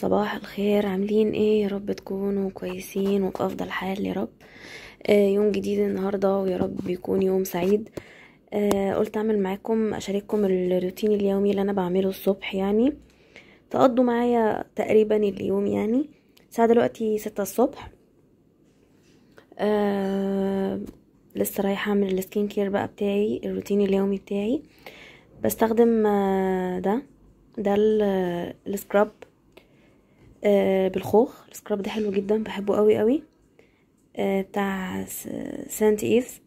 صباح الخير عاملين ايه يا رب تكونوا كويسين وفي افضل حال يا رب آه يوم جديد النهارده ويا رب يكون يوم سعيد آه قلت اعمل معاكم اشارككم الروتين اليومي اللي انا بعمله الصبح يعني تقضوا معايا تقريبا اليوم يعني الساعه دلوقتي ستة الصبح آه لسه رايحه اعمل السكين كير بقى بتاعي الروتين اليومي بتاعي بستخدم آه ده ده آه، السكراب آه، بالخوخ السكراب ده حلو جدا بحبه قوي قوي آه، بتاع سانت ايفز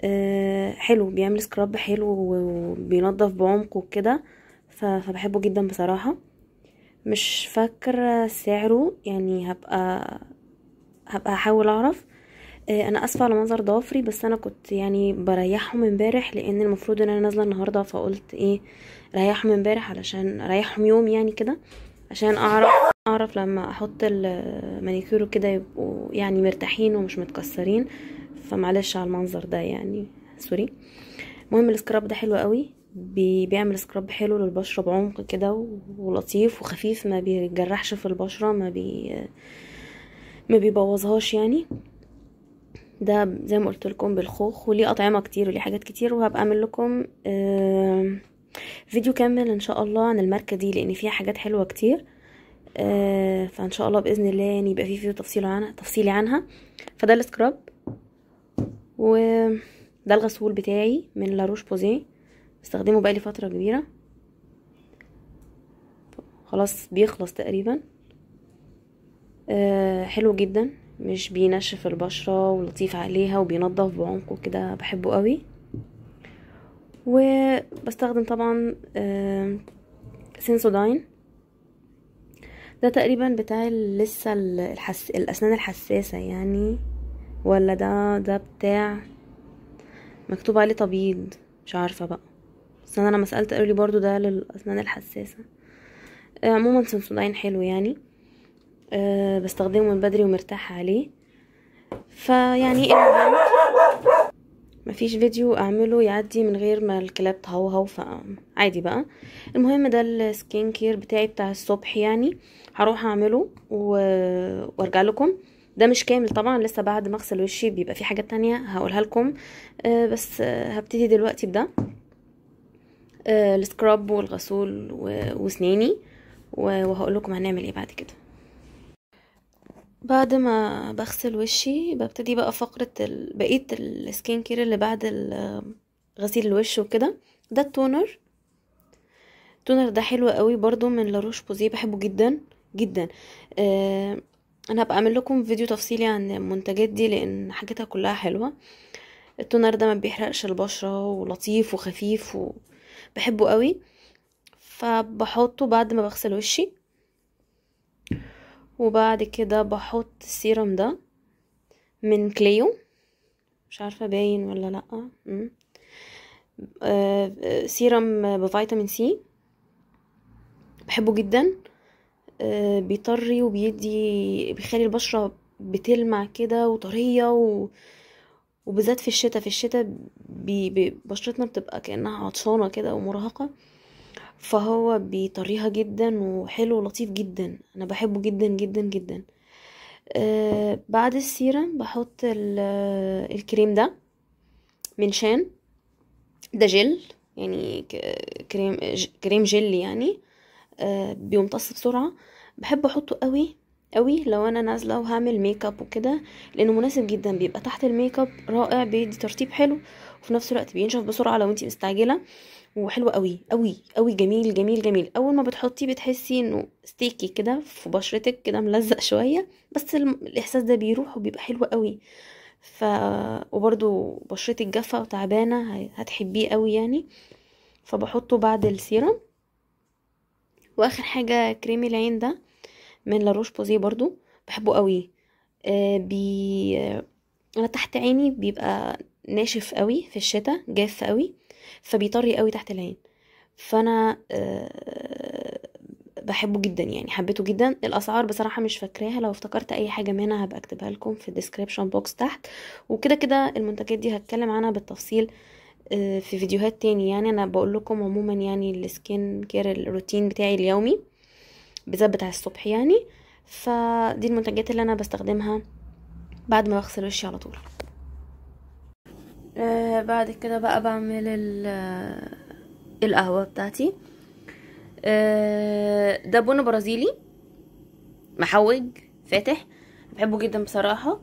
آه، حلو بيعمل سكراب حلو وبينضف بعمق وكده فبحبه جدا بصراحه مش فاكرة سعره يعني هبقى هبقى احاول اعرف انا اسفه على منظر ضوافري بس انا كنت يعني بريحهم امبارح لان المفروض ان انا نازله النهارده فقلت ايه ريحهم امبارح علشان ريحهم يوم يعني كده عشان اعرف اعرف لما احط المانيكير كده يبقوا يعني مرتاحين ومش متكسرين فمعلش على المنظر ده يعني سوري المهم السكراب ده حلو قوي بي بيعمل سكراب حلو للبشرة بعمق كده ولطيف وخفيف ما بيجرحش في البشرة ما بي ما بيبوظهاش يعني ده زي ما قلت لكم بالخوخ وليه اطعمه كتير وليه حاجات كتير وهبقى اعمل لكم آه فيديو كامل ان شاء الله عن الماركه دي لان فيها حاجات حلوه كتير آه فان شاء الله باذن الله يعني يبقى فيه فيديو تفصيل عنها تفصيلي عنها فده السكراب وده الغسول بتاعي من لاروش بوزيه بستخدمه بقالي فتره كبيره خلاص بيخلص تقريبا آه حلو جدا مش بينشف البشره ولطيف عليها وبينضف بعمقه كده بحبه قوي وبستخدم طبعا سينسوداين ده تقريبا بتاع لسه الحس... الاسنان الحساسه يعني ولا ده ده بتاع مكتوب عليه تبييض مش عارفه بقى بس انا لما سالت قالوا لي برده ده للاسنان الحساسه آه، عموما سنسوداين حلو يعني أه بستخدمه من بدري ومرتاحه عليه فيعني ايه مفيش فيديو اعمله يعدي من غير ما الكلاب تهوهو فعادي بقى المهم ده السكين كير بتاعي بتاع الصبح يعني هروح اعمله و... وارجع لكم ده مش كامل طبعا لسه بعد ما اغسل وشي بيبقى في حاجات تانية هقولها لكم آه بس آه هبتدي دلوقتي بده آه السكراب والغسول و... وسناني وهقول لكم هنعمل ايه بعد كده بعد ما بغسل وشي ببتدي بقى فقرة ال... بقية السكين كير اللي بعد غسيل الوش وكده ده التونر التونر ده حلو قوي برضو من لاروش بوزيه بحبه جدا جدا آه انا هبقى اعمل لكم فيديو تفصيلي عن المنتجات دي لان حاجتها كلها حلوه التونر ده ما بيحرقش البشره ولطيف وخفيف وبحبه قوي فبحطه بعد ما بغسل وشي وبعد كده بحط السيرم ده من كليو مش عارفة باين ولا لأ آه سيرم بفيتامين سي بحبه جدا آه بيطري وبيدي بيخلي البشرة بتلمع كده وطرية و... وبالذات في الشتاء في الشتاء بي... بي... بشرتنا بتبقى كأنها عطشانة كده ومرهقة فهو بيطريها جدا وحلو ولطيف جدا انا بحبه جدا جدا جدا آه، بعد السيرم بحط آه، الكريم ده من شان ده جل يعني كريم كريم جل يعني آه، بيمتص بسرعه بحب احطه قوي قوي لو انا نازله وهعمل ميك اب وكده لانه مناسب جدا بيبقى تحت الميك اب رائع بيدي ترطيب حلو وفي نفس الوقت بينشف بسرعه لو انت مستعجله وحلو قوي قوي قوي جميل جميل جميل اول ما بتحطيه بتحسي انه ستيكي كده في بشرتك كده ملزق شويه بس الاحساس ده بيروح وبيبقى حلو قوي ف وبرده بشرتك جافه وتعبانه هتحبيه قوي يعني فبحطه بعد السيرم واخر حاجه كريم العين ده من لاروش بوزيه برضو بحبه قوي آه بي انا تحت عيني بيبقى ناشف قوي في الشتاء جاف قوي فبيطري قوي تحت العين فانا آه، بحبه جدا يعني حبيته جدا الاسعار بصراحه مش فاكراها لو افتكرت اي حاجه منها هبقى اكتبها لكم في الديسكريبشن بوكس تحت وكده كده المنتجات دي هتكلم عنها بالتفصيل آه، في فيديوهات تاني يعني انا بقول لكم عموما يعني السكين كير الروتين بتاعي اليومي بالذات بتاع الصبح يعني فدي المنتجات اللي انا بستخدمها بعد ما بغسل وشي على طول آه، بعد كده بقى بعمل آه، القهوة بتاعتي آه، ده بن برازيلي محوج فاتح بحبه جدا بصراحة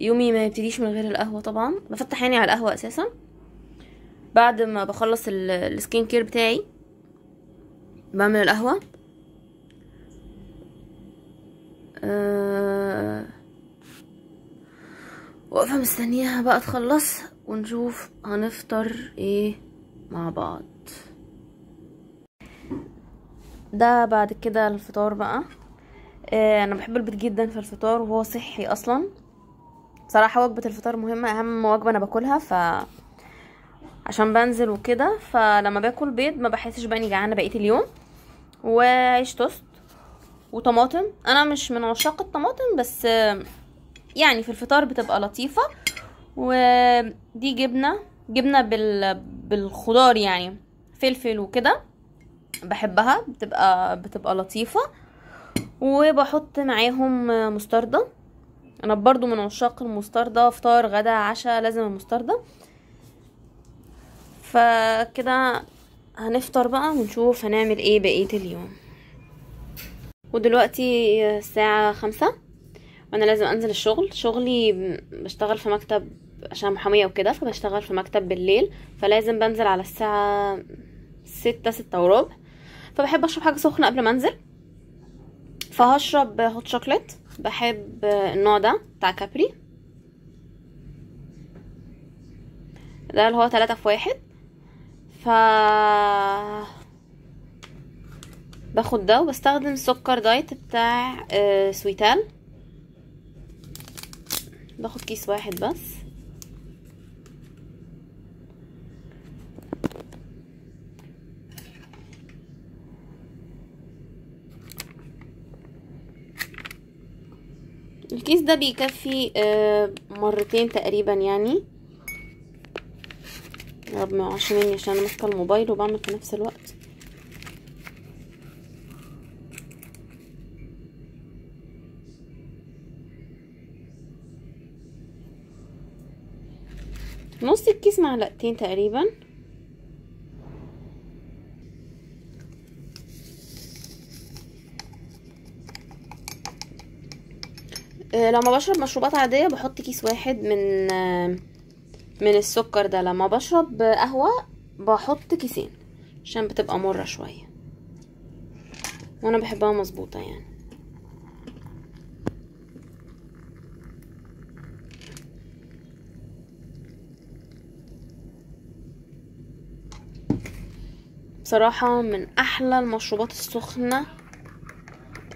يومي ما يبتديش من غير القهوة طبعا بفتح عيني على القهوة اساسا بعد ما بخلص السكين كير بتاعي بعمل القهوة آه واقفة مستنيها بقى تخلص ونشوف هنفطر ايه مع بعض ده بعد كده الفطار بقى آه انا بحب البيض جدا في الفطار وهو صحي اصلا صراحة وجبة الفطار مهمة اهم وجبة انا باكلها ف عشان بنزل وكده فلما باكل بيض ما بحسش باني جعانه بقيه اليوم وعيش توست وطماطم انا مش من عشاق الطماطم بس يعني في الفطار بتبقى لطيفة ودي جبنة جبنة بال... بالخضار يعني فلفل وكده بحبها بتبقى بتبقى لطيفة وبحط معاهم مستردة انا برضو من عشاق المستردة فطار غدا عشاء لازم المستردة فكده هنفطر بقى ونشوف هنعمل ايه بقية اليوم ودلوقتي الساعة خمسة وانا لازم انزل الشغل شغلي بشتغل في مكتب عشان محاميه وكده فبشتغل في مكتب بالليل فلازم بنزل على الساعه ستة ستة وربع فبحب اشرب حاجه سخنه قبل ما انزل فهشرب هوت شوكليت بحب النوع ده بتاع كابري ده اللي هو تلاتة في واحد ف باخد ده وبستخدم سكر دايت بتاع آه، سويتال باخد كيس واحد بس الكيس ده بيكفي آه، مرتين تقريبا يعني يا رب ما عشان مني عشان انا ماسكه الموبايل وبعمل في نفس الوقت نص الكيس معلقتين تقريبا آه، لما بشرب مشروبات عادية بحط كيس واحد من آه، من السكر ده لما بشرب قهوة بحط كيسين عشان بتبقى مرة شوية وانا بحبها مظبوطة يعني صراحة من احلى المشروبات السخنة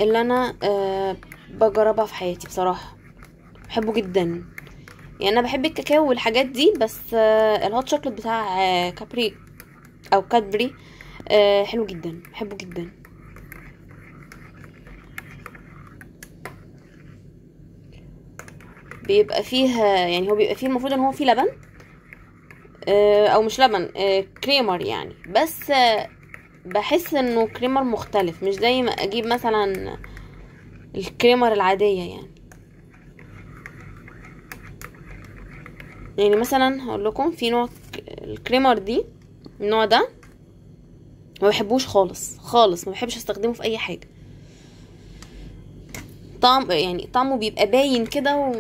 اللي انا آه، بجربها في حياتي بصراحة بحبه جدا يعني انا بحب الكاكاو والحاجات دي بس آه، الهوت شوكلت بتاع كابري آه، او كادبري حلو جدا بحبه جدا بيبقى فيه يعني هو بيبقى فيه المفروض ان هو فيه لبن آه، او مش لبن كريمر آه، يعني بس آه، بحس انه كريمر مختلف مش زي ما اجيب مثلا الكريمر العادية يعني يعني مثلا هقول لكم في نوع الكريمر دي النوع ده ما بحبوش خالص خالص ما بحبش استخدمه في اي حاجه طعم يعني طعمه بيبقى باين كده و...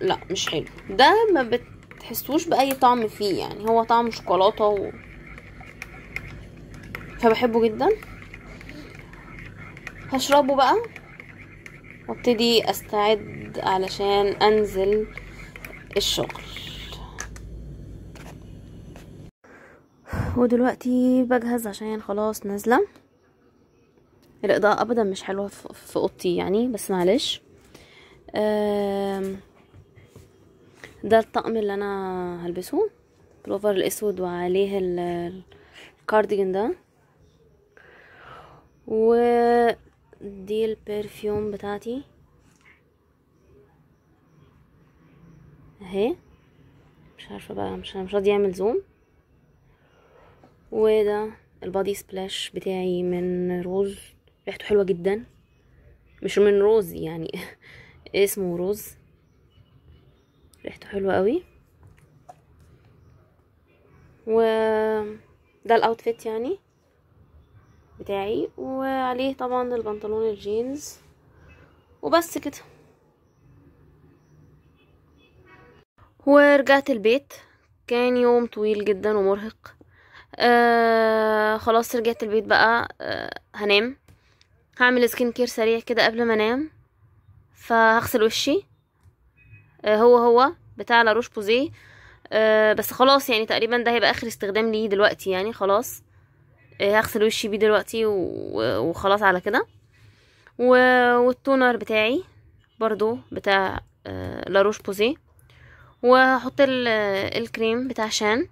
لا مش حلو ده ما بت... تحسوش باي طعم فيه يعني هو طعم شوكولاته و... فبحبه جدا هشربه بقى وابتدي استعد علشان انزل الشغل ودلوقتي بجهز عشان خلاص نازله الاضاءه ابدا مش حلوه في اوضتي يعني بس معلش أه ده الطقم اللي انا هلبسه بلوفر الاسود وعليه الكارديجان ده ودي البرفيوم بتاعتي اهي مش عارفه بقى مش مش راضي يعمل زوم وده البادي سبلاش بتاعي من روز ريحته حلوه جدا مش من روز يعني اسمه روز ريحته حلوه قوي و ده الاوتفيت يعني بتاعي وعليه طبعا البنطلون الجينز وبس كده ورجعت البيت كان يوم طويل جدا ومرهق آه خلاص رجعت البيت بقى آه هنام هعمل سكين كير سريع كده قبل ما انام فهغسل وشي آه، هو هو بتاع لاروش بوزيه آه، بس خلاص يعني تقريبا ده هيبقى اخر استخدام ليه دلوقتي يعني خلاص آه، هغسل وشي بيه دلوقتي وخلاص على كده والتونر بتاعي برضو بتاع لاروش بوزيه وهحط الكريم بتاع شان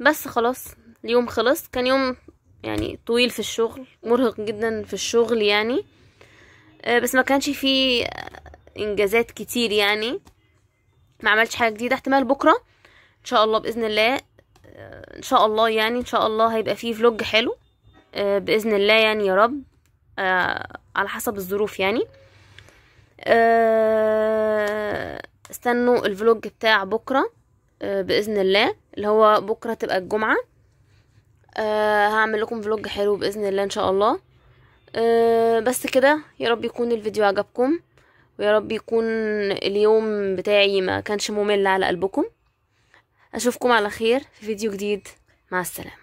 بس خلاص اليوم خلص كان يوم يعني طويل في الشغل مرهق جدا في الشغل يعني آه، بس ما كانش في انجازات كتير يعني ما عملتش حاجه جديده احتمال بكره ان شاء الله باذن الله آه، ان شاء الله يعني ان شاء الله هيبقى فيه فلوج حلو آه، باذن الله يعني يا رب على حسب الظروف يعني استنوا الفلوج بتاع بكره باذن الله اللي هو بكره تبقى الجمعه هعمل لكم فلوج حلو باذن الله ان شاء الله أه، بس كده يا رب يكون الفيديو عجبكم ويا رب يكون اليوم بتاعي ما كانش ممل على قلبكم اشوفكم على خير في فيديو جديد مع السلامه